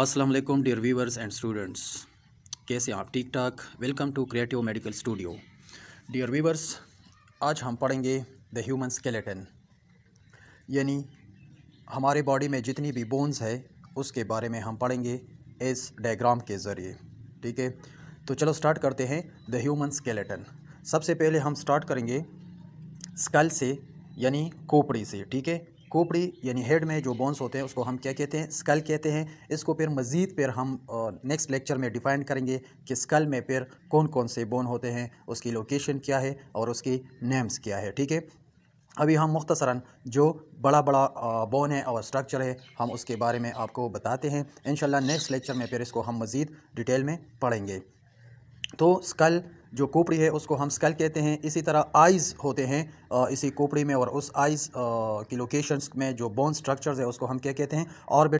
अस्सलाम वालेकुम dear viewers and students कैसे आप ठीक ठाक welcome to creative medical studio dear viewers आज हम पढ़ेंगे द ह्यूमन स्केलेटन यानी हमारे बॉडी में जितनी भी बोन्स है उसके बारे में हम पढ़ेंगे इस डायग्राम के ज़रिए ठीक है तो चलो स्टार्ट करते हैं द ह्यूमन स्केलेटन सबसे पहले हम स्टार्ट करेंगे स्कल से यानी खोपड़ी से ठीक है खोपड़ी यानी हेड में जो बोन्स होते हैं उसको हम क्या कहते हैं स्कल कहते हैं इसको फिर मज़ीद फिर हम नेक्स्ट लेक्चर में डिफाइन करेंगे कि स्कल में फिर कौन कौन से बोन होते हैं उसकी लोकेशन क्या है और उसकी नेम्स क्या है ठीक है अभी हम मुख्तसरा जो बड़ा बड़ा बोन है और स्ट्रक्चर है हम उसके बारे में आपको बताते हैं इन नेक्स्ट लेक्चर में फिर इसको हम मज़ीद डिटेल में पढ़ेंगे तो स्कल जो कोपड़ी है उसको हम स्कल कहते हैं इसी तरह आइज़ होते हैं इसी कोपड़ी में और उस आइज़ की लोकेशंस में जो बोन स्ट्रक्चर्स है उसको हम क्या कहते हैं ऑर्बिट